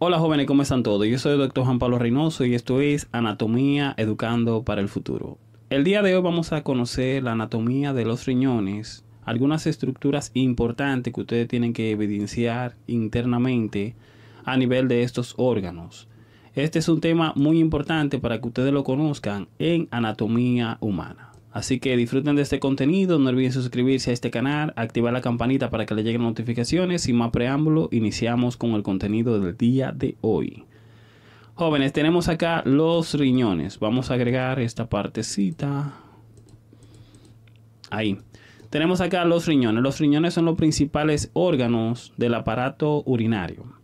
Hola jóvenes, ¿cómo están todos? Yo soy el doctor Juan Pablo Reynoso y esto es Anatomía Educando para el Futuro. El día de hoy vamos a conocer la anatomía de los riñones, algunas estructuras importantes que ustedes tienen que evidenciar internamente a nivel de estos órganos. Este es un tema muy importante para que ustedes lo conozcan en anatomía humana. Así que disfruten de este contenido, no olviden suscribirse a este canal, activar la campanita para que le lleguen notificaciones. y más preámbulo, iniciamos con el contenido del día de hoy. Jóvenes, tenemos acá los riñones. Vamos a agregar esta partecita. Ahí. Tenemos acá los riñones. Los riñones son los principales órganos del aparato urinario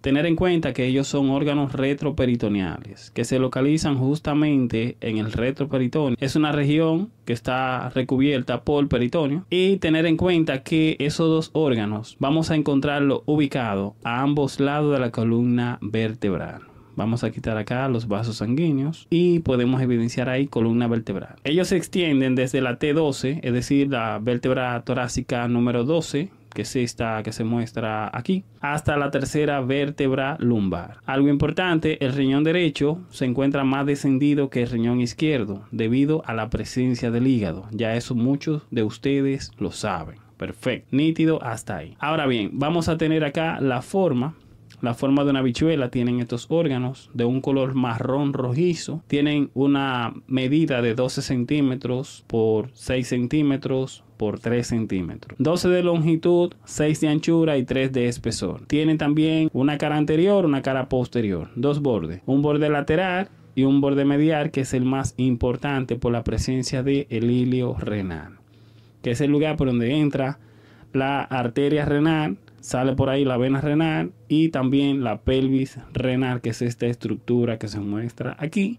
tener en cuenta que ellos son órganos retroperitoneales, que se localizan justamente en el retroperitoneo. Es una región que está recubierta por el peritoneo. Y tener en cuenta que esos dos órganos vamos a encontrarlo ubicado a ambos lados de la columna vertebral. Vamos a quitar acá los vasos sanguíneos y podemos evidenciar ahí columna vertebral. Ellos se extienden desde la T12, es decir, la vértebra torácica número 12, que es esta que se muestra aquí, hasta la tercera vértebra lumbar. Algo importante, el riñón derecho se encuentra más descendido que el riñón izquierdo debido a la presencia del hígado. Ya eso muchos de ustedes lo saben. Perfecto, nítido hasta ahí. Ahora bien, vamos a tener acá la forma la forma de una bichuela, tienen estos órganos de un color marrón rojizo, tienen una medida de 12 centímetros por 6 centímetros por 3 centímetros. 12 de longitud, 6 de anchura y 3 de espesor. Tiene también una cara anterior, una cara posterior, dos bordes, un borde lateral y un borde medial que es el más importante por la presencia de el renal, que es el lugar por donde entra la arteria renal, sale por ahí la vena renal y también la pelvis renal, que es esta estructura que se muestra aquí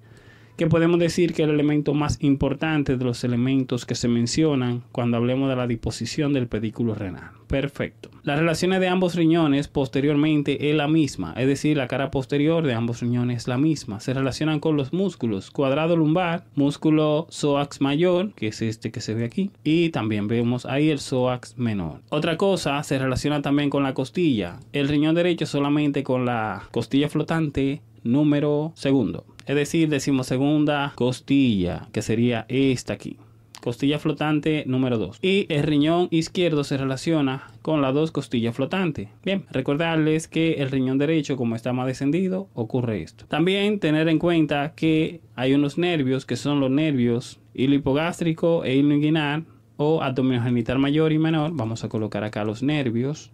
que podemos decir que el elemento más importante de los elementos que se mencionan cuando hablemos de la disposición del pedículo renal. Perfecto. Las relaciones de ambos riñones posteriormente es la misma, es decir, la cara posterior de ambos riñones es la misma. Se relacionan con los músculos, cuadrado lumbar, músculo psoax mayor, que es este que se ve aquí, y también vemos ahí el psoax menor. Otra cosa se relaciona también con la costilla, el riñón derecho solamente con la costilla flotante número segundo. Es decir, decimosegunda costilla, que sería esta aquí. Costilla flotante número 2. Y el riñón izquierdo se relaciona con las dos costillas flotantes. Bien, recordarles que el riñón derecho, como está más descendido, ocurre esto. También tener en cuenta que hay unos nervios que son los nervios hilo hipogástrico e hilo inguinal o genital mayor y menor. Vamos a colocar acá los nervios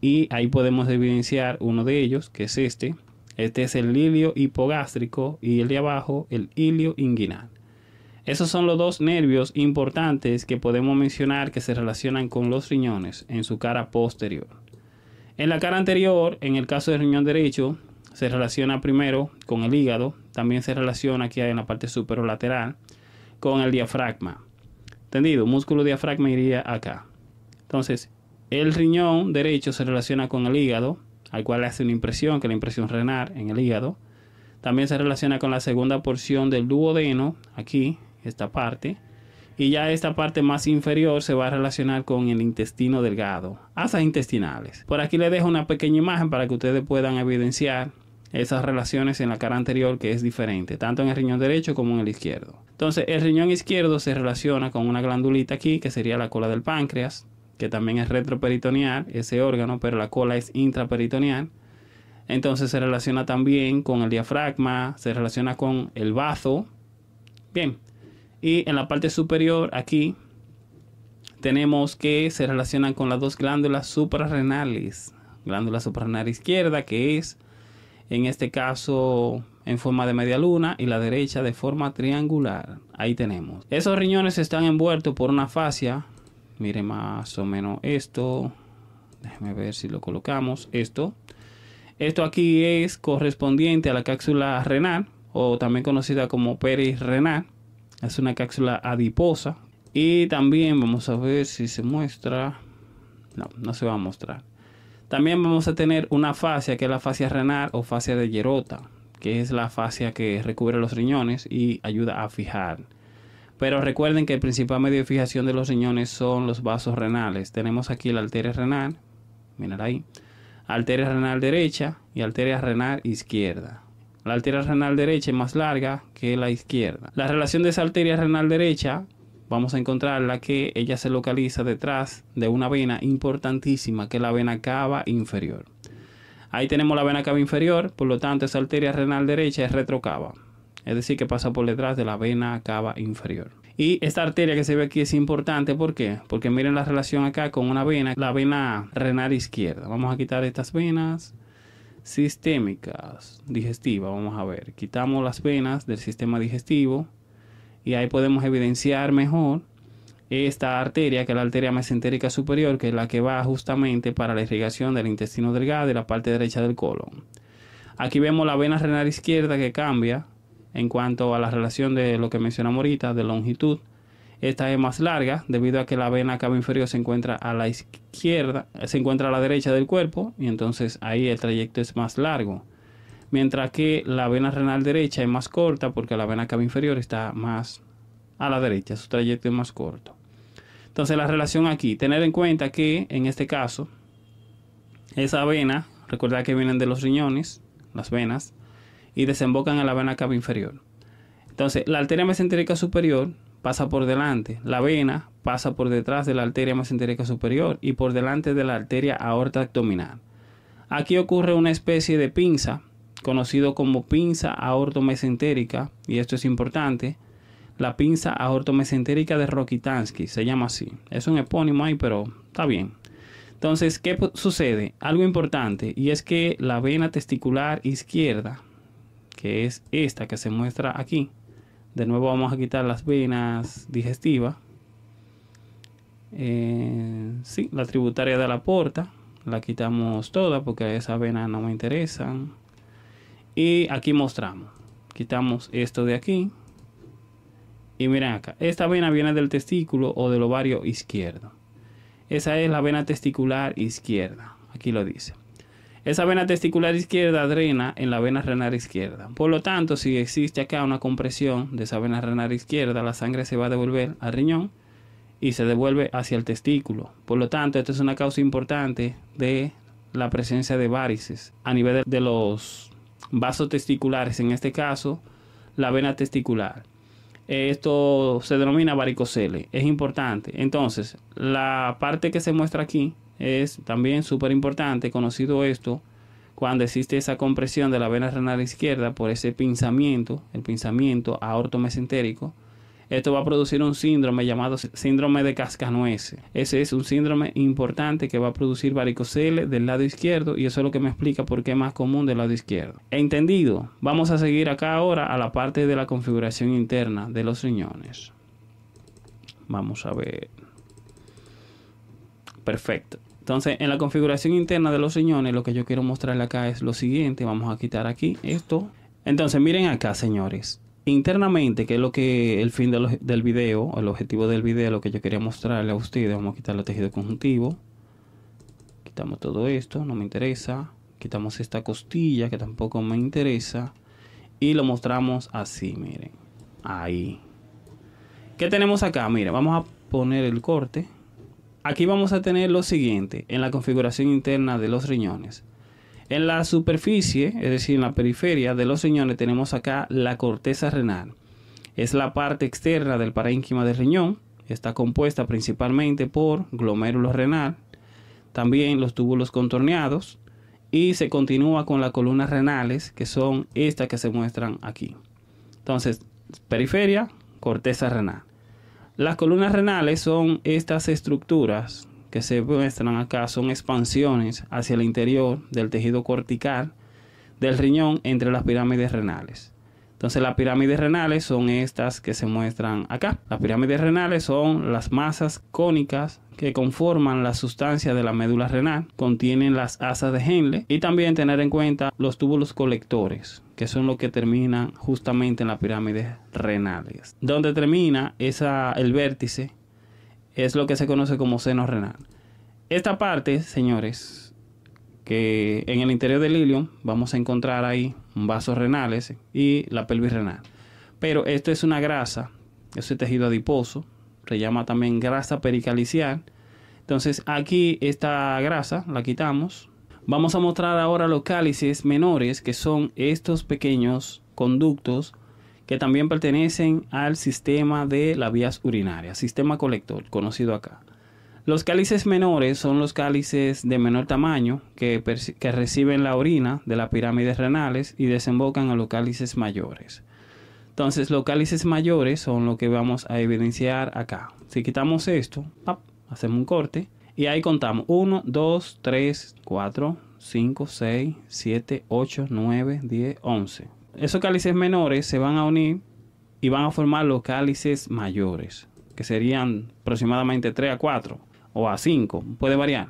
y ahí podemos evidenciar uno de ellos, que es este, este es el ilio hipogástrico y el de abajo, el ilio inguinal. Esos son los dos nervios importantes que podemos mencionar que se relacionan con los riñones en su cara posterior. En la cara anterior, en el caso del riñón derecho, se relaciona primero con el hígado, también se relaciona aquí en la parte superolateral con el diafragma. ¿Entendido? Músculo diafragma iría acá. Entonces, el riñón derecho se relaciona con el hígado, al cual le hace una impresión, que es la impresión renal en el hígado. También se relaciona con la segunda porción del duodeno, aquí, esta parte. Y ya esta parte más inferior se va a relacionar con el intestino delgado, asas intestinales. Por aquí le dejo una pequeña imagen para que ustedes puedan evidenciar esas relaciones en la cara anterior que es diferente, tanto en el riñón derecho como en el izquierdo. Entonces, el riñón izquierdo se relaciona con una glandulita aquí, que sería la cola del páncreas, que también es retroperitoneal, ese órgano, pero la cola es intraperitoneal. Entonces se relaciona también con el diafragma, se relaciona con el bazo. Bien, y en la parte superior aquí tenemos que se relacionan con las dos glándulas suprarrenales. Glándula suprarrenal izquierda, que es en este caso en forma de media luna y la derecha de forma triangular. Ahí tenemos. Esos riñones están envueltos por una fascia mire más o menos esto déjeme ver si lo colocamos esto esto aquí es correspondiente a la cápsula renal o también conocida como perirrenal es una cápsula adiposa y también vamos a ver si se muestra no no se va a mostrar también vamos a tener una fascia que es la fascia renal o fascia de Yerota que es la fascia que recubre los riñones y ayuda a fijar pero recuerden que el principal medio de fijación de los riñones son los vasos renales. Tenemos aquí la arteria renal, miren ahí, arteria renal derecha y arteria renal izquierda. La arteria renal derecha es más larga que la izquierda. La relación de esa arteria renal derecha vamos a encontrar la que ella se localiza detrás de una vena importantísima que es la vena cava inferior. Ahí tenemos la vena cava inferior, por lo tanto esa arteria renal derecha es retrocava es decir, que pasa por detrás de la vena cava inferior. Y esta arteria que se ve aquí es importante, ¿por qué? Porque miren la relación acá con una vena, la vena renal izquierda. Vamos a quitar estas venas sistémicas, digestivas, vamos a ver. Quitamos las venas del sistema digestivo y ahí podemos evidenciar mejor esta arteria, que es la arteria mesentérica superior, que es la que va justamente para la irrigación del intestino delgado y la parte derecha del colon. Aquí vemos la vena renal izquierda que cambia en cuanto a la relación de lo que mencionamos ahorita, de longitud. Esta es más larga debido a que la vena cava inferior se encuentra a la izquierda, se encuentra a la derecha del cuerpo y entonces ahí el trayecto es más largo. Mientras que la vena renal derecha es más corta porque la vena cava inferior está más a la derecha, su trayecto es más corto. Entonces la relación aquí, tener en cuenta que en este caso, esa vena, recuerda que vienen de los riñones, las venas, y desembocan en la vena cava inferior. Entonces, la arteria mesentérica superior pasa por delante, la vena pasa por detrás de la arteria mesentérica superior y por delante de la arteria aorta abdominal. Aquí ocurre una especie de pinza, conocido como pinza aortomesentérica, y esto es importante, la pinza aortomesentérica de Rokitansky, se llama así. Es un epónimo ahí, pero está bien. Entonces, ¿qué sucede? Algo importante, y es que la vena testicular izquierda que es esta que se muestra aquí. De nuevo vamos a quitar las venas digestivas. Eh, sí, la tributaria de la porta. La quitamos toda porque esas venas no me interesan. Y aquí mostramos. Quitamos esto de aquí. Y miren acá. Esta vena viene del testículo o del ovario izquierdo. Esa es la vena testicular izquierda. Aquí lo dice. Esa vena testicular izquierda drena en la vena renal izquierda. Por lo tanto, si existe acá una compresión de esa vena renal izquierda, la sangre se va a devolver al riñón y se devuelve hacia el testículo. Por lo tanto, esto es una causa importante de la presencia de varices a nivel de los vasos testiculares, en este caso, la vena testicular. Esto se denomina varicocele, es importante. Entonces, la parte que se muestra aquí es también súper importante, conocido esto, cuando existe esa compresión de la vena renal izquierda por ese pinzamiento, el pinzamiento aortomesentérico, esto va a producir un síndrome llamado síndrome de cascanueces. Ese es un síndrome importante que va a producir varicocele del lado izquierdo y eso es lo que me explica por qué es más común del lado izquierdo. Entendido, vamos a seguir acá ahora a la parte de la configuración interna de los riñones. Vamos a ver. Perfecto. Entonces, en la configuración interna de los señores, lo que yo quiero mostrarle acá es lo siguiente. Vamos a quitar aquí esto. Entonces, miren acá, señores. Internamente, que es lo que el fin del video, el objetivo del video, lo que yo quería mostrarle a ustedes. Vamos a quitar el tejido conjuntivo. Quitamos todo esto, no me interesa. Quitamos esta costilla, que tampoco me interesa. Y lo mostramos así, miren. Ahí. ¿Qué tenemos acá? Miren, vamos a poner el corte. Aquí vamos a tener lo siguiente en la configuración interna de los riñones. En la superficie, es decir, en la periferia de los riñones tenemos acá la corteza renal. Es la parte externa del parénquima del riñón. Está compuesta principalmente por glomérulo renal, también los túbulos contorneados y se continúa con las columnas renales que son estas que se muestran aquí. Entonces, periferia, corteza renal. Las columnas renales son estas estructuras que se muestran acá, son expansiones hacia el interior del tejido cortical del riñón entre las pirámides renales. Entonces las pirámides renales son estas que se muestran acá. Las pirámides renales son las masas cónicas que conforman la sustancia de la médula renal, contienen las asas de Henle y también tener en cuenta los túbulos colectores que son lo que terminan justamente en las pirámides renales. Donde termina esa, el vértice es lo que se conoce como seno renal. Esta parte, señores, que en el interior del ilion vamos a encontrar ahí vasos renales y la pelvis renal. Pero esto es una grasa, ese tejido adiposo, se llama también grasa pericalicial. Entonces aquí esta grasa la quitamos Vamos a mostrar ahora los cálices menores, que son estos pequeños conductos que también pertenecen al sistema de las vías urinarias, sistema colector, conocido acá. Los cálices menores son los cálices de menor tamaño que, reciben la orina de las pirámides renales y desembocan a los cálices mayores. Entonces, los cálices mayores son lo que vamos a evidenciar acá. Si quitamos esto, hacemos un corte y ahí contamos. 1, 2, 3, 4, 5, 6, 7, 8, 9, 10, 11. Esos cálices menores se van a unir y van a formar los cálices mayores, que serían aproximadamente 3 a 4 o a 5, puede variar.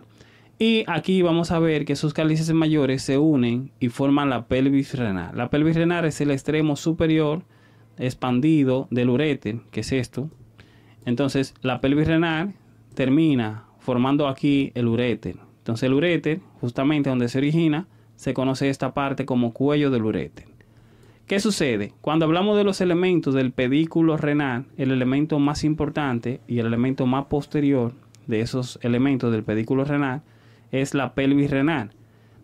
Y aquí vamos a ver que esos cálices mayores se unen y forman la pelvis renal. La pelvis renal es el extremo superior expandido del uréter, que es esto. Entonces, la pelvis renal termina formando aquí el uréter. Entonces el uréter, justamente donde se origina, se conoce esta parte como cuello del uréter. ¿Qué sucede? Cuando hablamos de los elementos del pedículo renal, el elemento más importante y el elemento más posterior de esos elementos del pedículo renal es la pelvis renal.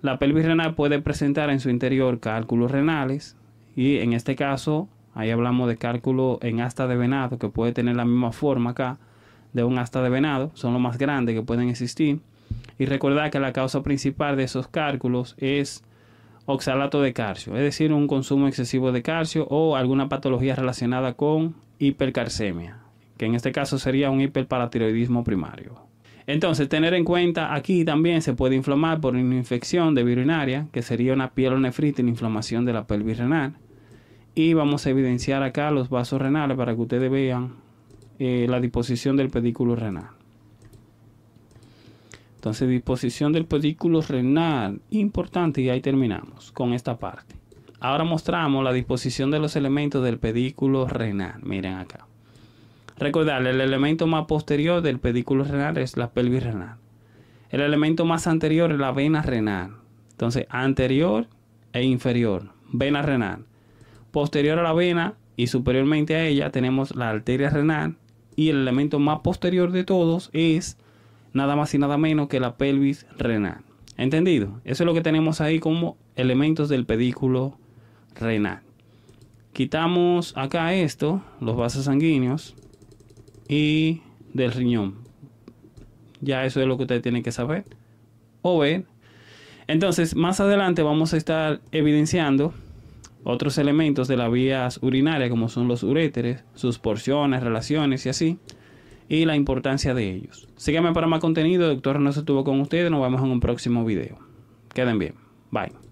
La pelvis renal puede presentar en su interior cálculos renales y en este caso ahí hablamos de cálculo en asta de venado que puede tener la misma forma acá de un hasta de venado, son los más grandes que pueden existir. Y recordar que la causa principal de esos cálculos es oxalato de calcio, es decir, un consumo excesivo de calcio o alguna patología relacionada con hipercarcemia... que en este caso sería un hiperparatiroidismo primario. Entonces, tener en cuenta aquí también se puede inflamar por una infección de virulinaria... que sería una piel pielonefritis, en inflamación de la pelvis renal. Y vamos a evidenciar acá los vasos renales para que ustedes vean eh, la disposición del pedículo renal. Entonces, disposición del pedículo renal, importante, y ahí terminamos con esta parte. Ahora mostramos la disposición de los elementos del pedículo renal. Miren acá. Recordar, el elemento más posterior del pedículo renal es la pelvis renal. El elemento más anterior es la vena renal. Entonces, anterior e inferior, vena renal. Posterior a la vena y superiormente a ella tenemos la arteria renal y el elemento más posterior de todos es nada más y nada menos que la pelvis renal. ¿Entendido? Eso es lo que tenemos ahí como elementos del pedículo renal. Quitamos acá esto, los vasos sanguíneos y del riñón. Ya eso es lo que usted tiene que saber o ver. Entonces, más adelante vamos a estar evidenciando otros elementos de las vías urinarias como son los uréteres, sus porciones, relaciones y así, y la importancia de ellos. Sígueme para más contenido, doctor no estuvo con ustedes, nos vemos en un próximo video. Queden bien, bye.